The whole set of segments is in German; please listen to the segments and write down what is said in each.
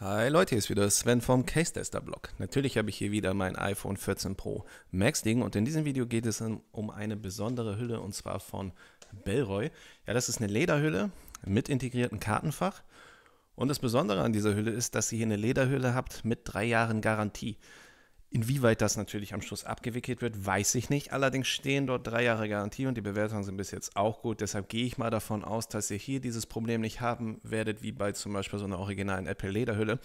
Hi Leute, hier ist wieder Sven vom Case Tester Blog. Natürlich habe ich hier wieder mein iPhone 14 Pro Max liegen und in diesem Video geht es um eine besondere Hülle und zwar von Bellroy. Ja, das ist eine Lederhülle mit integriertem Kartenfach und das Besondere an dieser Hülle ist, dass ihr hier eine Lederhülle habt mit drei Jahren Garantie. Inwieweit das natürlich am Schluss abgewickelt wird, weiß ich nicht. Allerdings stehen dort drei Jahre Garantie und die Bewertungen sind bis jetzt auch gut. Deshalb gehe ich mal davon aus, dass ihr hier dieses Problem nicht haben werdet, wie bei zum Beispiel so einer originalen Apple-Lederhülle,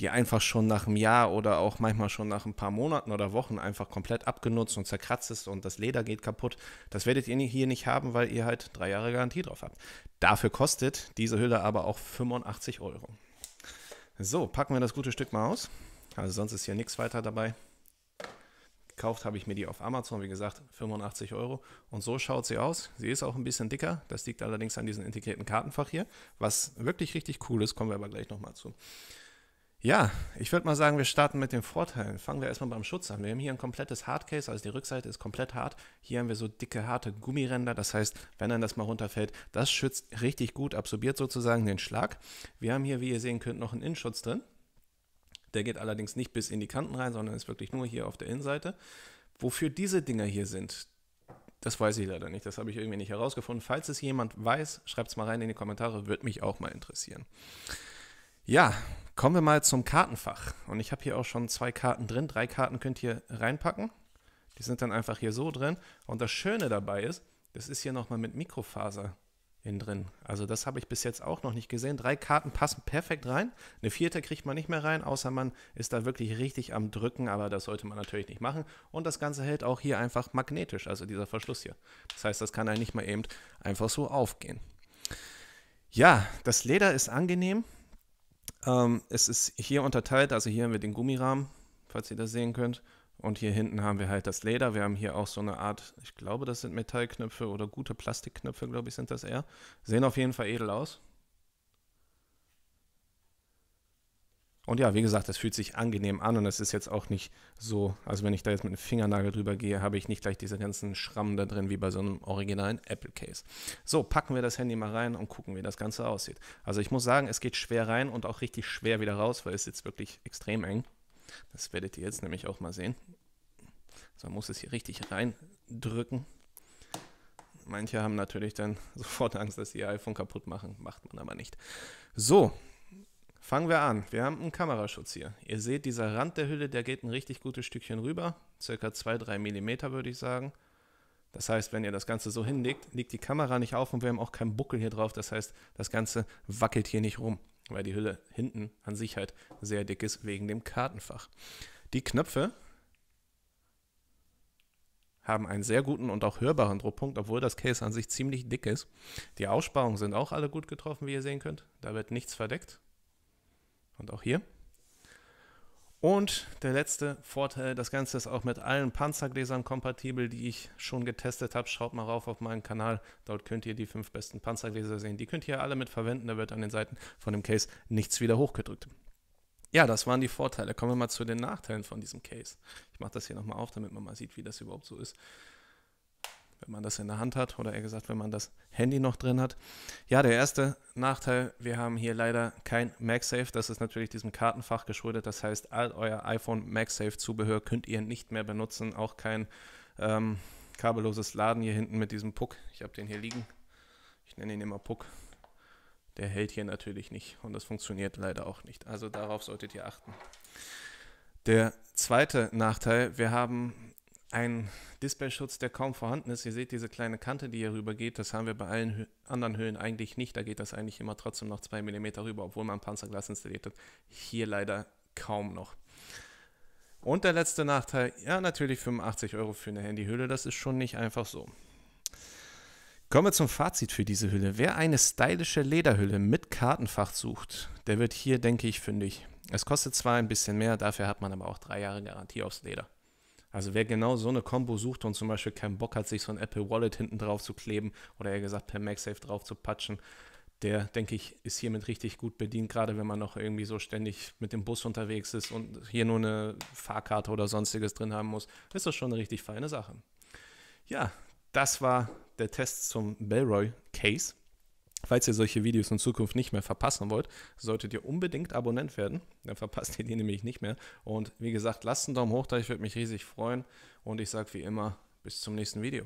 die einfach schon nach einem Jahr oder auch manchmal schon nach ein paar Monaten oder Wochen einfach komplett abgenutzt und zerkratzt ist und das Leder geht kaputt. Das werdet ihr hier nicht haben, weil ihr halt drei Jahre Garantie drauf habt. Dafür kostet diese Hülle aber auch 85 Euro. So, packen wir das gute Stück mal aus. Also sonst ist hier nichts weiter dabei. Gekauft habe ich mir die auf Amazon, wie gesagt, 85 Euro. Und so schaut sie aus. Sie ist auch ein bisschen dicker. Das liegt allerdings an diesem integrierten Kartenfach hier. Was wirklich richtig cool ist, kommen wir aber gleich nochmal zu. Ja, ich würde mal sagen, wir starten mit den Vorteilen. Fangen wir erstmal beim Schutz an. Wir haben hier ein komplettes Hardcase, also die Rückseite ist komplett hart. Hier haben wir so dicke, harte Gummiränder. Das heißt, wenn dann das mal runterfällt, das schützt richtig gut, absorbiert sozusagen den Schlag. Wir haben hier, wie ihr sehen könnt, noch einen Innenschutz drin. Der geht allerdings nicht bis in die Kanten rein, sondern ist wirklich nur hier auf der Innenseite. Wofür diese Dinger hier sind, das weiß ich leider nicht. Das habe ich irgendwie nicht herausgefunden. Falls es jemand weiß, schreibt es mal rein in die Kommentare. Würde mich auch mal interessieren. Ja, kommen wir mal zum Kartenfach. Und ich habe hier auch schon zwei Karten drin. Drei Karten könnt ihr reinpacken. Die sind dann einfach hier so drin. Und das Schöne dabei ist, das ist hier nochmal mit Mikrofaser innen drin. Also das habe ich bis jetzt auch noch nicht gesehen. Drei Karten passen perfekt rein. Eine vierte kriegt man nicht mehr rein, außer man ist da wirklich richtig am Drücken, aber das sollte man natürlich nicht machen. Und das Ganze hält auch hier einfach magnetisch, also dieser Verschluss hier. Das heißt, das kann ja nicht mal eben einfach so aufgehen. Ja, das Leder ist angenehm. Ähm, es ist hier unterteilt, also hier haben wir den Gummirahmen, falls ihr das sehen könnt. Und hier hinten haben wir halt das Leder. Wir haben hier auch so eine Art, ich glaube, das sind Metallknöpfe oder gute Plastikknöpfe, glaube ich, sind das eher. Sehen auf jeden Fall edel aus. Und ja, wie gesagt, das fühlt sich angenehm an und es ist jetzt auch nicht so, also wenn ich da jetzt mit dem Fingernagel drüber gehe, habe ich nicht gleich diese ganzen Schrammen da drin wie bei so einem originalen Apple Case. So, packen wir das Handy mal rein und gucken, wie das Ganze aussieht. Also ich muss sagen, es geht schwer rein und auch richtig schwer wieder raus, weil es jetzt wirklich extrem eng. ist. Das werdet ihr jetzt nämlich auch mal sehen. Also man muss es hier richtig reindrücken. Manche haben natürlich dann sofort Angst, dass sie ihr iPhone kaputt machen. Macht man aber nicht. So, fangen wir an. Wir haben einen Kameraschutz hier. Ihr seht, dieser Rand der Hülle, der geht ein richtig gutes Stückchen rüber. Circa 2-3 mm würde ich sagen. Das heißt, wenn ihr das Ganze so hinlegt, liegt die Kamera nicht auf und wir haben auch keinen Buckel hier drauf. Das heißt, das Ganze wackelt hier nicht rum weil die Hülle hinten an sich halt sehr dick ist wegen dem Kartenfach. Die Knöpfe haben einen sehr guten und auch hörbaren Druckpunkt, obwohl das Case an sich ziemlich dick ist. Die Aussparungen sind auch alle gut getroffen, wie ihr sehen könnt. Da wird nichts verdeckt. Und auch hier. Und der letzte Vorteil, das Ganze ist auch mit allen Panzergläsern kompatibel, die ich schon getestet habe. Schaut mal rauf auf meinen Kanal, dort könnt ihr die fünf besten Panzergläser sehen. Die könnt ihr alle mit verwenden, da wird an den Seiten von dem Case nichts wieder hochgedrückt. Ja, das waren die Vorteile. Kommen wir mal zu den Nachteilen von diesem Case. Ich mache das hier nochmal auf, damit man mal sieht, wie das überhaupt so ist wenn man das in der Hand hat oder eher gesagt, wenn man das Handy noch drin hat. Ja, der erste Nachteil, wir haben hier leider kein MagSafe, das ist natürlich diesem Kartenfach geschuldet, das heißt, all euer iPhone MagSafe Zubehör könnt ihr nicht mehr benutzen, auch kein ähm, kabelloses Laden hier hinten mit diesem Puck. Ich habe den hier liegen. Ich nenne ihn immer Puck. Der hält hier natürlich nicht und das funktioniert leider auch nicht. Also darauf solltet ihr achten. Der zweite Nachteil, wir haben ein Displayschutz, der kaum vorhanden ist. Ihr seht diese kleine Kante, die hier rüber geht. Das haben wir bei allen Hö anderen Höhlen eigentlich nicht. Da geht das eigentlich immer trotzdem noch 2 mm rüber, obwohl man Panzerglas installiert hat. Hier leider kaum noch. Und der letzte Nachteil, ja natürlich 85 Euro für eine Handyhülle, das ist schon nicht einfach so. Kommen wir zum Fazit für diese Hülle. Wer eine stylische Lederhülle mit Kartenfach sucht, der wird hier, denke ich, fündig. Es kostet zwar ein bisschen mehr, dafür hat man aber auch drei Jahre Garantie aufs Leder. Also wer genau so eine Combo sucht und zum Beispiel keinen Bock hat, sich so ein Apple Wallet hinten drauf zu kleben oder eher gesagt per MagSafe drauf zu patschen, der, denke ich, ist hiermit richtig gut bedient, gerade wenn man noch irgendwie so ständig mit dem Bus unterwegs ist und hier nur eine Fahrkarte oder sonstiges drin haben muss, ist das schon eine richtig feine Sache. Ja, das war der Test zum Bellroy Case. Falls ihr solche Videos in Zukunft nicht mehr verpassen wollt, solltet ihr unbedingt Abonnent werden. Dann verpasst ihr die nämlich nicht mehr. Und wie gesagt, lasst einen Daumen hoch da, ich würde mich riesig freuen. Und ich sage wie immer, bis zum nächsten Video.